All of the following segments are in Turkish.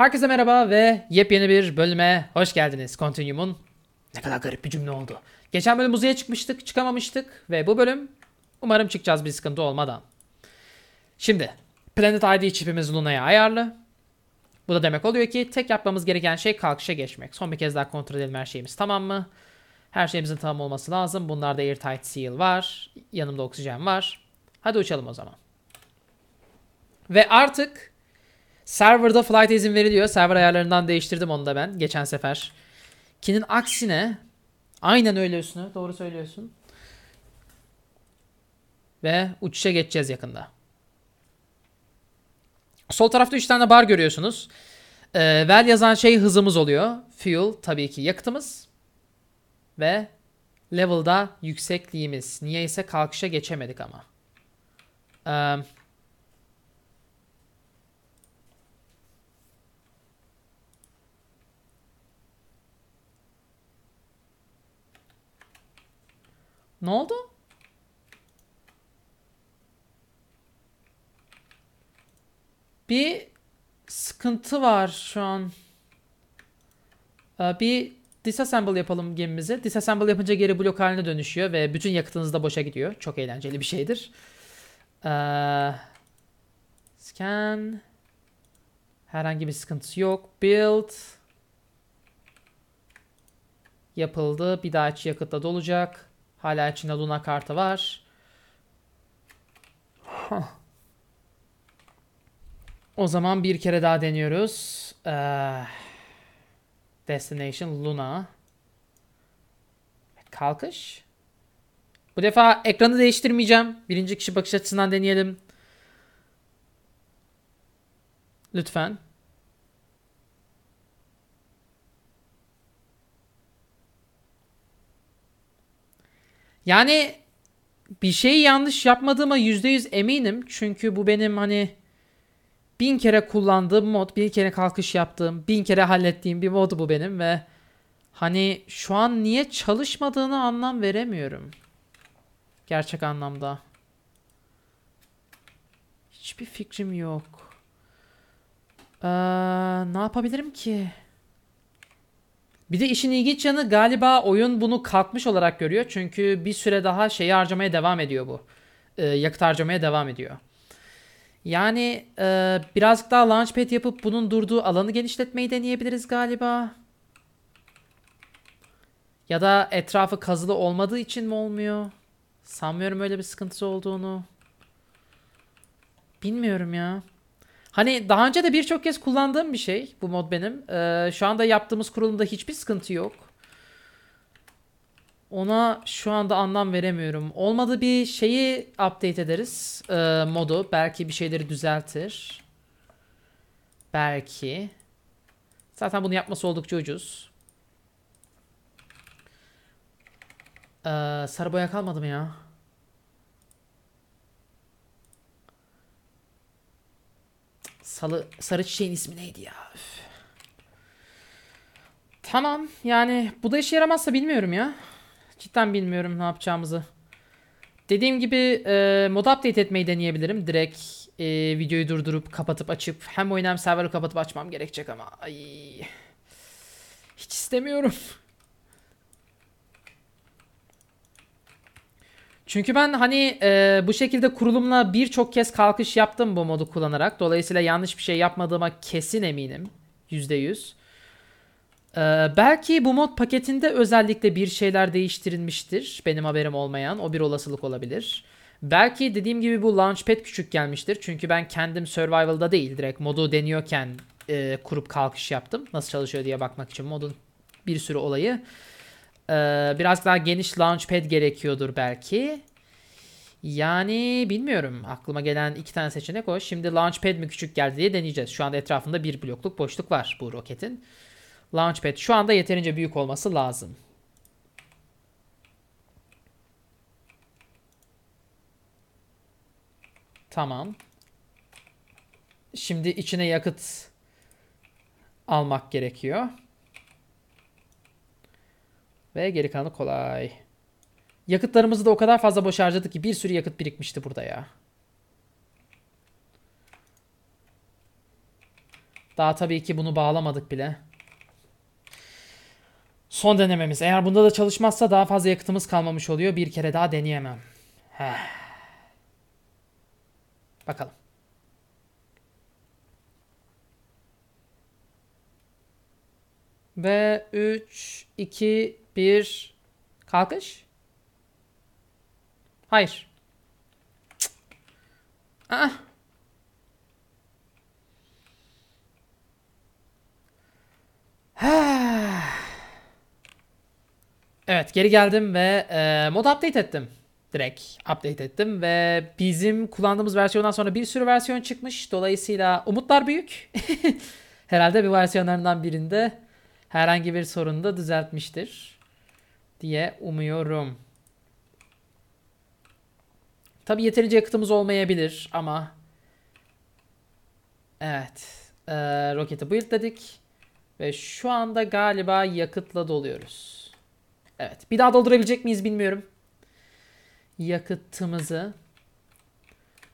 Herkese merhaba ve yepyeni bir bölüme hoş geldiniz. Continuum'un ne kadar garip bir cümle oldu. Geçen bölüm uzaya çıkmıştık, çıkamamıştık ve bu bölüm umarım çıkacağız bir sıkıntı olmadan. Şimdi Planet ID çipimiz Luna'ya ayarlı. Bu da demek oluyor ki tek yapmamız gereken şey kalkışa geçmek. Son bir kez daha kontrol edelim her şeyimiz tamam mı? Her şeyimizin tamam olması lazım. Bunlarda airtight seal var. Yanımda oksijen var. Hadi uçalım o zaman. Ve artık Serverda flight izin veriliyor. Server ayarlarından değiştirdim onu da ben geçen sefer. Kinin aksine aynen öyle doğru söylüyorsun. Ve uçuşa geçeceğiz yakında. Sol tarafta 3 tane bar görüyorsunuz. Ee, vel yazan şey hızımız oluyor. Fuel tabii ki yakıtımız. Ve level'da yüksekliğimiz. Niye ise kalkışa geçemedik ama. Ee, Ne oldu? Bir sıkıntı var şu an. Ee, bir disassemble yapalım gemimizi. Disassemble yapınca geri blok haline dönüşüyor ve bütün yakıtınız da boşa gidiyor. Çok eğlenceli bir şeydir. Ee, scan. Herhangi bir sıkıntısı yok. Build. Yapıldı. Bir daha hiç yakıtla dolacak. Hala içinde Luna kartı var. Huh. O zaman bir kere daha deniyoruz. Ee, Destination Luna. Kalkış. Bu defa ekranı değiştirmeyeceğim. Birinci kişi bakış açısından deneyelim. Lütfen. Yani bir şeyi yanlış yapmadığıma yüzde yüz eminim. Çünkü bu benim hani bin kere kullandığım mod, bin kere kalkış yaptığım, bin kere hallettiğim bir mod bu benim ve hani şu an niye çalışmadığını anlam veremiyorum. Gerçek anlamda. Hiçbir fikrim yok. Ee, ne yapabilirim ki? Bir de işin ilginç yanı galiba oyun bunu kalkmış olarak görüyor. Çünkü bir süre daha şeyi harcamaya devam ediyor bu. Ee, yakıt harcamaya devam ediyor. Yani e, birazcık daha launchpad yapıp bunun durduğu alanı genişletmeyi deneyebiliriz galiba. Ya da etrafı kazılı olmadığı için mi olmuyor? Sanmıyorum öyle bir sıkıntısı olduğunu. Bilmiyorum ya. Hani daha önce de birçok kez kullandığım bir şey bu mod benim. Ee, şu anda yaptığımız kurulumda hiçbir sıkıntı yok. Ona şu anda anlam veremiyorum. Olmadı bir şeyi update ederiz. Ee, modu. Belki bir şeyleri düzeltir. Belki. Zaten bunu yapması oldukça ucuz. Ee, sarı boya kalmadı mı ya? Salı, sarı çiçeğin ismi neydi ya? Üf. Tamam yani bu da işe yaramazsa bilmiyorum ya. Cidden bilmiyorum ne yapacağımızı. Dediğim gibi e, mod update etmeyi deneyebilirim. Direkt e, videoyu durdurup kapatıp açıp hem oyunu hem server'ı kapatıp açmam gerekecek ama. Ay. Hiç istemiyorum. Çünkü ben hani e, bu şekilde kurulumla birçok kez kalkış yaptım bu modu kullanarak. Dolayısıyla yanlış bir şey yapmadığıma kesin eminim. %100. E, belki bu mod paketinde özellikle bir şeyler değiştirilmiştir. Benim haberim olmayan. O bir olasılık olabilir. Belki dediğim gibi bu launchpad küçük gelmiştir. Çünkü ben kendim survival'da değil direkt modu deniyorken e, kurup kalkış yaptım. Nasıl çalışıyor diye bakmak için modun bir sürü olayı. Ee, biraz daha geniş launchpad gerekiyordur belki. Yani bilmiyorum. Aklıma gelen iki tane seçenek o. Şimdi launchpad mi küçük geldi diye deneyeceğiz. Şu anda etrafında bir blokluk boşluk var bu roketin. Launchpad şu anda yeterince büyük olması lazım. Tamam. Şimdi içine yakıt almak gerekiyor. Ve geri kalanı kolay. Yakıtlarımızı da o kadar fazla boş harcadık ki bir sürü yakıt birikmişti burada ya. Daha tabii ki bunu bağlamadık bile. Son denememiz. Eğer bunda da çalışmazsa daha fazla yakıtımız kalmamış oluyor. Bir kere daha deneyemem. Heh. Bakalım. Ve 3, 2, bir kalkış. Hayır. ah Evet geri geldim ve e, mod update ettim. Direkt update ettim ve bizim kullandığımız versiyondan sonra bir sürü versiyon çıkmış. Dolayısıyla umutlar büyük. Herhalde bir versiyonlarından birinde herhangi bir sorunu da düzeltmiştir diye umuyorum. Tabi yeterince yakıtımız olmayabilir ama evet ee, roketi build dedik ve şu anda galiba yakıtla doluyoruz. Evet bir daha doldurabilecek miyiz bilmiyorum. Yakıtımızı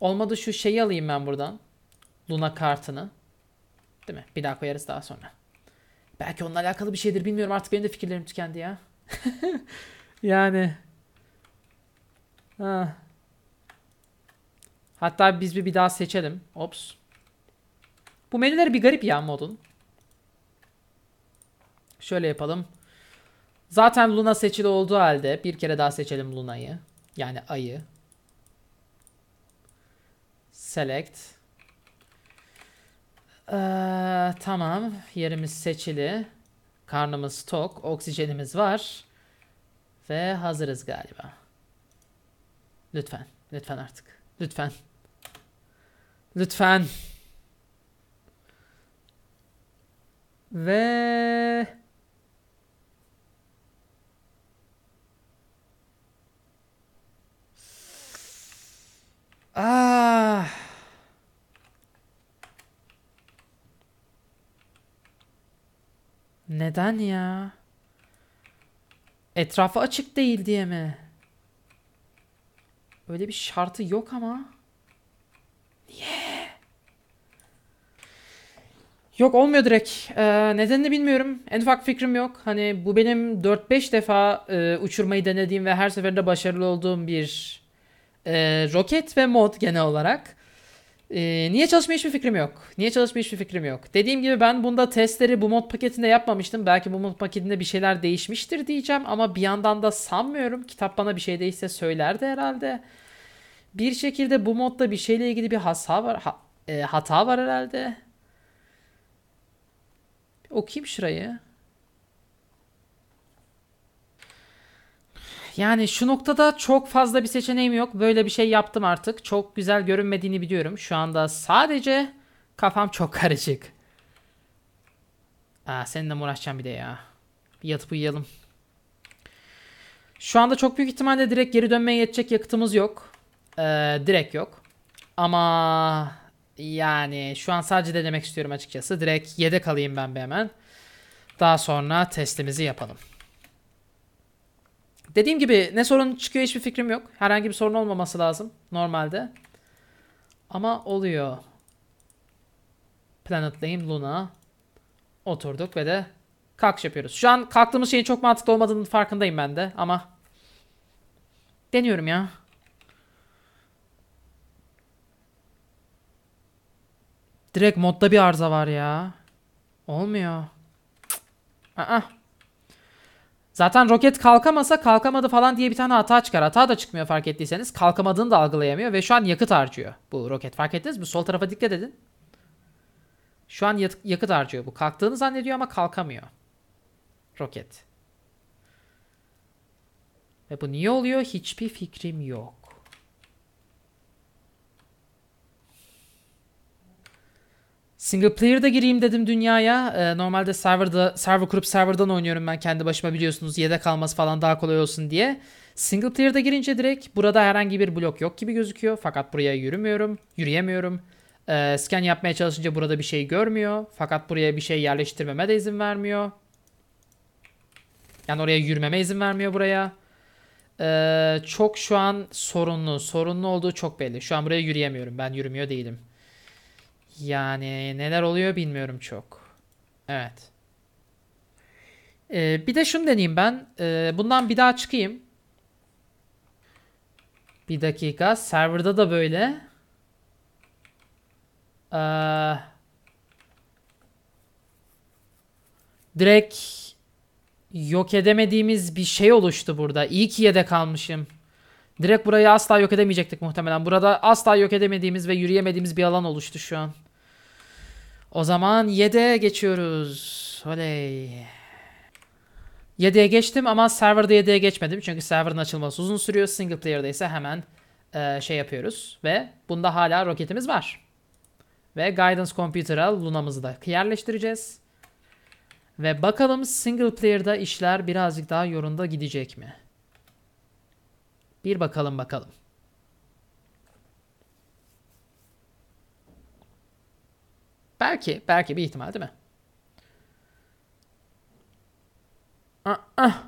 olmadı şu şeyi alayım ben buradan. Luna kartını. Değil mi? Bir daha koyarız daha sonra. Belki onunla alakalı bir şeydir bilmiyorum artık benim de fikirlerim tükendi ya. yani ha. Hatta biz bir, bir daha seçelim. Ops. Bu menüler bir garip ya modun. Şöyle yapalım. Zaten Luna seçili olduğu halde bir kere daha seçelim Luna'yı. Yani ayı. Select. Ee, tamam. Yerimiz seçili. Karnımız tok, oksijenimiz var. Ve hazırız galiba. Lütfen, lütfen artık. Lütfen. Lütfen. Ve Ah. Neden ya? Etrafı açık değil diye mi? Öyle bir şartı yok ama. Niye? Yok olmuyor direkt. Ee, nedenini bilmiyorum. En ufak fikrim yok. Hani bu benim 4-5 defa e, uçurmayı denediğim ve her seferinde başarılı olduğum bir e, roket ve mod genel olarak. Ee, niye çalışmıyor hiçbir fikrim yok. Niye çalışmıyor hiçbir fikrim yok. Dediğim gibi ben bunda testleri bu mod paketinde yapmamıştım. Belki bu mod paketinde bir şeyler değişmiştir diyeceğim ama bir yandan da sanmıyorum. Kitap bana bir şey değişse söylerdi herhalde. Bir şekilde bu modda bir şeyle ilgili bir hasa var, ha, e, hata var herhalde. Okuyayım şurayı. yani şu noktada çok fazla bir seçeneğim yok. Böyle bir şey yaptım artık. Çok güzel görünmediğini biliyorum. Şu anda sadece kafam çok karışık. Aa, seninle mi uğraşacağım bir de ya. Bir yatıp uyuyalım. Şu anda çok büyük ihtimalle direkt geri dönmeye yetecek yakıtımız yok. Ee, direkt yok. Ama yani şu an sadece denemek istiyorum açıkçası. Direkt yedek alayım ben bir hemen. Daha sonra testimizi yapalım. Dediğim gibi ne sorun çıkıyor hiçbir fikrim yok. Herhangi bir sorun olmaması lazım normalde. Ama oluyor. Planet Lane Luna. Oturduk ve de kalkış yapıyoruz. Şu an kalktığımız şeyin çok mantıklı olmadığının farkındayım ben de ama deniyorum ya. Direkt modda bir arıza var ya. Olmuyor. Aa. Zaten roket kalkamasa kalkamadı falan diye bir tane hata çıkar. Hata da çıkmıyor fark ettiyseniz. Kalkamadığını da algılayamıyor ve şu an yakıt harcıyor bu roket. Fark ettiniz mi? Sol tarafa dikkat edin. Şu an yakıt harcıyor bu. Kalktığını zannediyor ama kalkamıyor. Roket. Ve bu niye oluyor? Hiçbir fikrim yok. Single player'da gireyim dedim dünyaya. Ee, normalde serverda server kurup serverdan oynuyorum ben kendi başıma biliyorsunuz. Yedek alması falan daha kolay olsun diye. Single player'da girince direkt burada herhangi bir blok yok gibi gözüküyor. Fakat buraya yürümüyorum, yürüyemiyorum. Ee, scan yapmaya çalışınca burada bir şey görmüyor. Fakat buraya bir şey yerleştirmeme de izin vermiyor. Yani oraya yürümeme izin vermiyor buraya. Ee, çok şu an sorunlu. Sorunlu olduğu çok belli. Şu an buraya yürüyemiyorum. Ben yürümüyor değilim. Yani neler oluyor bilmiyorum çok. Evet. Ee, bir de şunu deneyeyim ben. Ee, bundan bir daha çıkayım. Bir dakika. Serverda da böyle. Ee, direkt yok edemediğimiz bir şey oluştu burada. İyi ki yedek almışım. Direkt burayı asla yok edemeyecektik muhtemelen. Burada asla yok edemediğimiz ve yürüyemediğimiz bir alan oluştu şu an. O zaman 7'ye geçiyoruz. Oley. 7'ye geçtim ama serverda 7'ye geçmedim. Çünkü serverın açılması uzun sürüyor. Single player'da ise hemen e, şey yapıyoruz. Ve bunda hala roketimiz var. Ve Guidance Computer'a Luna'mızı da yerleştireceğiz. Ve bakalım single player'da işler birazcık daha yorunda gidecek mi? Bir bakalım bakalım. Belki, belki bir ihtimal değil mi? Ah, ah.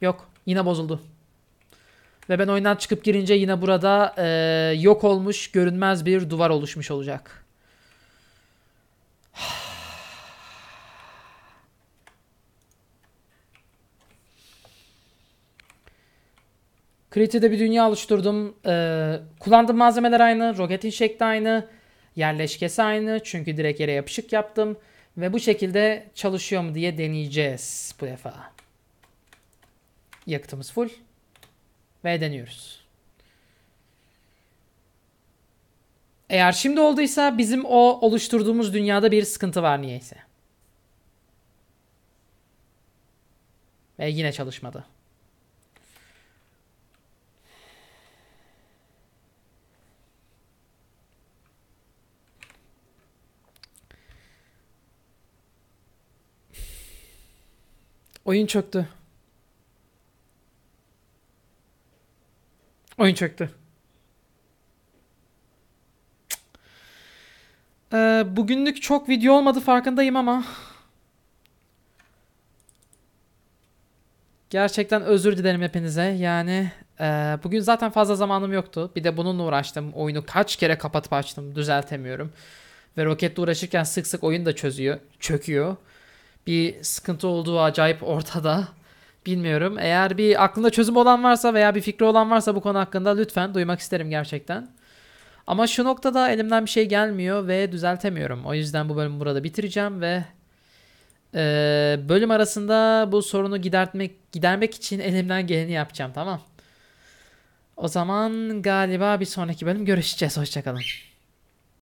Yok. Yine bozuldu. Ve ben oyundan çıkıp girince yine burada e, yok olmuş, görünmez bir duvar oluşmuş olacak. Creative'de bir dünya oluşturdum. Ee, kullandığım malzemeler aynı. Roketin şekli aynı. Yerleşkesi aynı. Çünkü direkt yere yapışık yaptım. Ve bu şekilde çalışıyor mu diye deneyeceğiz bu defa. Yakıtımız full. Ve deniyoruz. Eğer şimdi olduysa bizim o oluşturduğumuz dünyada bir sıkıntı var niyeyse. Ve yine çalışmadı. Oyun çöktü. Oyun çöktü. Ee, bugünlük çok video olmadı farkındayım ama. Gerçekten özür dilerim hepinize. Yani e, bugün zaten fazla zamanım yoktu. Bir de bununla uğraştım. Oyunu kaç kere kapatıp açtım. Düzeltemiyorum. Ve roketle uğraşırken sık sık oyun da çözüyor. Çöküyor bir sıkıntı olduğu acayip ortada. Bilmiyorum. Eğer bir aklında çözüm olan varsa veya bir fikri olan varsa bu konu hakkında lütfen duymak isterim gerçekten. Ama şu noktada elimden bir şey gelmiyor ve düzeltemiyorum. O yüzden bu bölümü burada bitireceğim ve e, bölüm arasında bu sorunu gidermek gidermek için elimden geleni yapacağım tamam. O zaman galiba bir sonraki bölüm görüşeceğiz. Hoşçakalın.